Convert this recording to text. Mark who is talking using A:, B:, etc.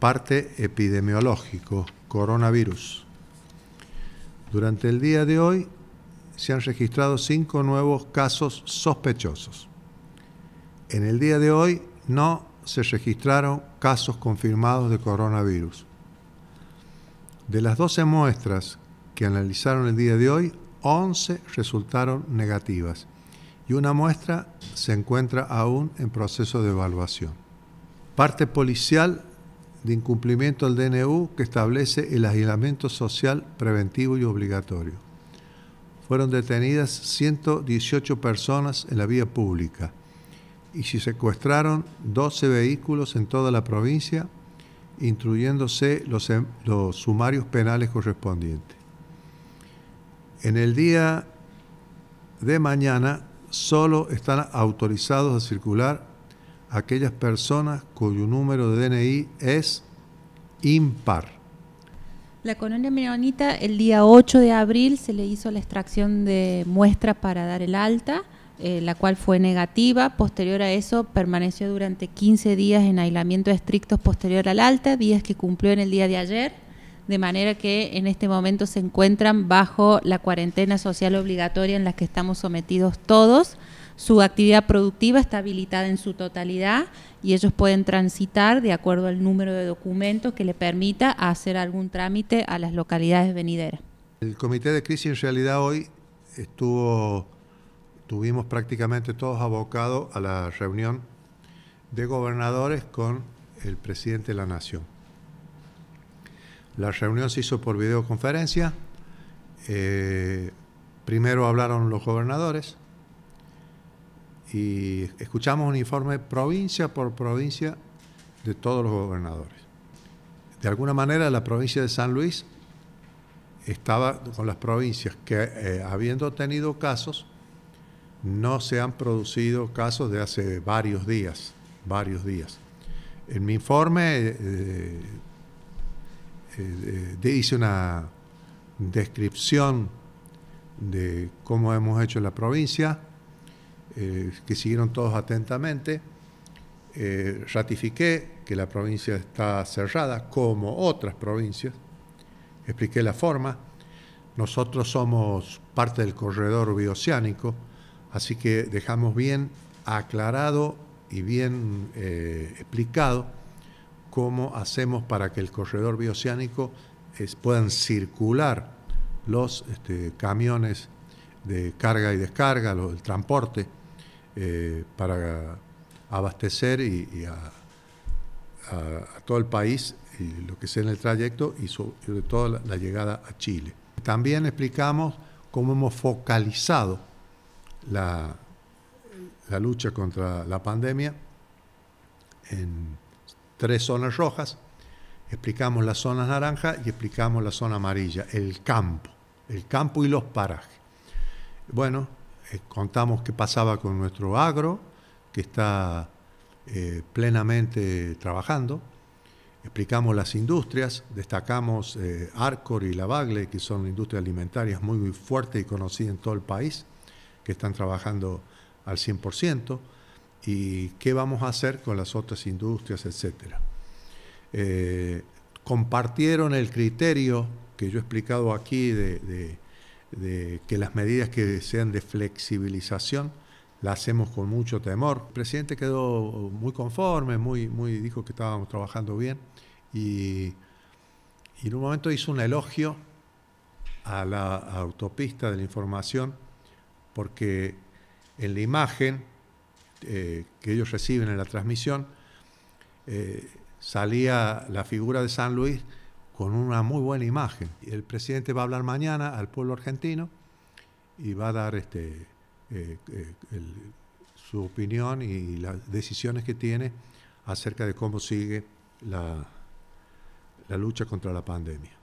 A: Parte epidemiológico, coronavirus. Durante el día de hoy se han registrado cinco nuevos casos sospechosos. En el día de hoy no se registraron casos confirmados de coronavirus. De las 12 muestras que analizaron el día de hoy, 11 resultaron negativas y una muestra se encuentra aún en proceso de evaluación. Parte policial de incumplimiento al DNU que establece el aislamiento social preventivo y obligatorio. Fueron detenidas 118 personas en la vía pública y se secuestraron 12 vehículos en toda la provincia, incluyéndose los, em, los sumarios penales correspondientes. En el día de mañana solo están autorizados a circular aquellas personas cuyo número de DNI es impar.
B: La colonia Mironita el día 8 de abril se le hizo la extracción de muestra para dar el alta, eh, la cual fue negativa. Posterior a eso permaneció durante 15 días en aislamiento estricto posterior al alta, días que cumplió en el día de ayer, de manera que en este momento se encuentran bajo la cuarentena social obligatoria en la que estamos sometidos todos su actividad productiva está habilitada en su totalidad y ellos pueden transitar de acuerdo al número de documentos que le permita hacer algún trámite a las localidades venideras.
A: El comité de crisis en realidad hoy estuvo, tuvimos prácticamente todos abocados a la reunión de gobernadores con el presidente de la nación. La reunión se hizo por videoconferencia. Eh, primero hablaron los gobernadores, y escuchamos un informe provincia por provincia de todos los gobernadores. De alguna manera la provincia de San Luis estaba con las provincias que eh, habiendo tenido casos, no se han producido casos de hace varios días, varios días. En mi informe eh, eh, hice una descripción de cómo hemos hecho la provincia, eh, que siguieron todos atentamente. Eh, ratifiqué que la provincia está cerrada, como otras provincias. Expliqué la forma. Nosotros somos parte del corredor bioceánico, así que dejamos bien aclarado y bien eh, explicado cómo hacemos para que el corredor bioceánico puedan circular los este, camiones de carga y descarga, los el transporte eh, para abastecer y, a, todo el país lo que sea en el trayecto y sobre todo la, llegada a Chile. También explicamos cómo hemos focalizado la, la lucha contra la pandemia en tres zonas rojas, explicamos las zonas naranjas y explicamos la zona amarilla, el campo, el campo y los parajes. Bueno, eh, contamos qué pasaba con nuestro agro, que está eh, plenamente trabajando. Explicamos las industrias, destacamos eh, Arcor y Lavagle, que son industrias alimentarias muy, muy fuertes y conocidas en todo el país, que están trabajando al 100%, y qué vamos a hacer con las otras industrias, etcétera. compartieron el criterio que yo he explicado aquí de de que las medidas que sean de flexibilización la hacemos con mucho temor. El presidente quedó muy conforme, muy, muy dijo que estábamos trabajando bien y, en un momento hizo un elogio a la autopista de la información porque en la imagen eh, que ellos reciben en la transmisión eh, salía la figura de San Luis con una muy buena imagen. El presidente va a hablar mañana al pueblo argentino y va a dar este, eh, eh, su opinión y las decisiones que tiene acerca de cómo sigue la lucha contra la pandemia.